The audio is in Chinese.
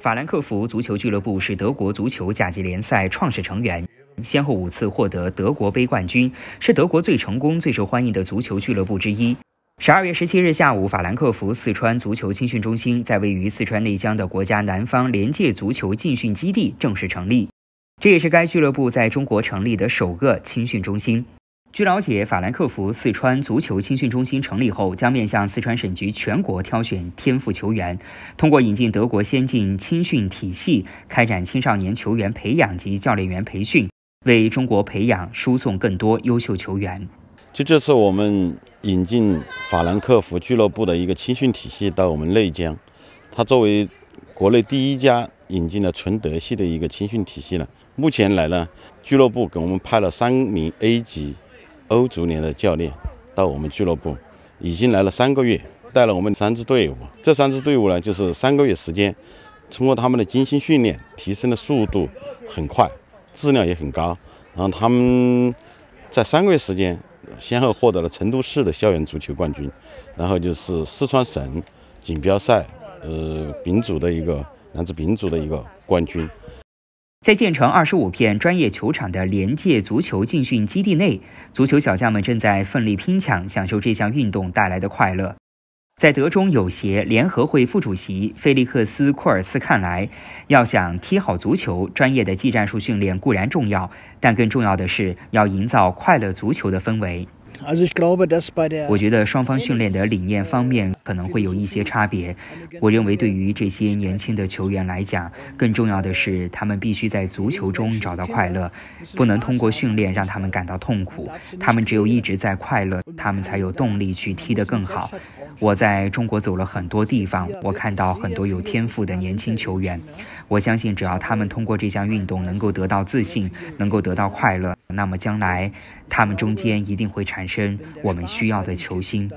法兰克福足球俱乐部是德国足球甲级联赛创始成员，先后五次获得德国杯冠军，是德国最成功、最受欢迎的足球俱乐部之一。十二月十七日下午，法兰克福四川足球青训中心在位于四川内江的国家南方联界足球进训基地正式成立，这也是该俱乐部在中国成立的首个青训中心。据了解，法兰克福四川足球青训中心成立后，将面向四川省局全国挑选天赋球员，通过引进德国先进青训体系，开展青少年球员培养及教练员培训，为中国培养输送更多优秀球员。就这次我们引进法兰克福俱乐部的一个青训体系到我们内江，它作为国内第一家引进了纯德系的一个青训体系了。目前来呢，俱乐部给我们派了三名 A 级。欧足联的教练到我们俱乐部，已经来了三个月，带了我们三支队伍。这三支队伍呢，就是三个月时间，通过他们的精心训练，提升的速度很快，质量也很高。然后他们在三个月时间，先后获得了成都市的校园足球冠军，然后就是四川省锦标赛，呃，丙组的一个男子丙组的一个冠军。在建成二十五片专业球场的联界足球进训基地内，足球小将们正在奋力拼抢，享受这项运动带来的快乐。在德中有协联合会副主席菲利克斯·库尔斯看来，要想踢好足球，专业的技战术训练固然重要，但更重要的是要营造快乐足球的氛围。我觉得双方训练的理念方面可能会有一些差别。我认为对于这些年轻的球员来讲，更重要的是他们必须在足球中找到快乐，不能通过训练让他们感到痛苦。他们只有一直在快乐，他们才有动力去踢得更好。我在中国走了很多地方，我看到很多有天赋的年轻球员。我相信，只要他们通过这项运动能够得到自信，能够得到快乐。那么将来，他们中间一定会产生我们需要的球星。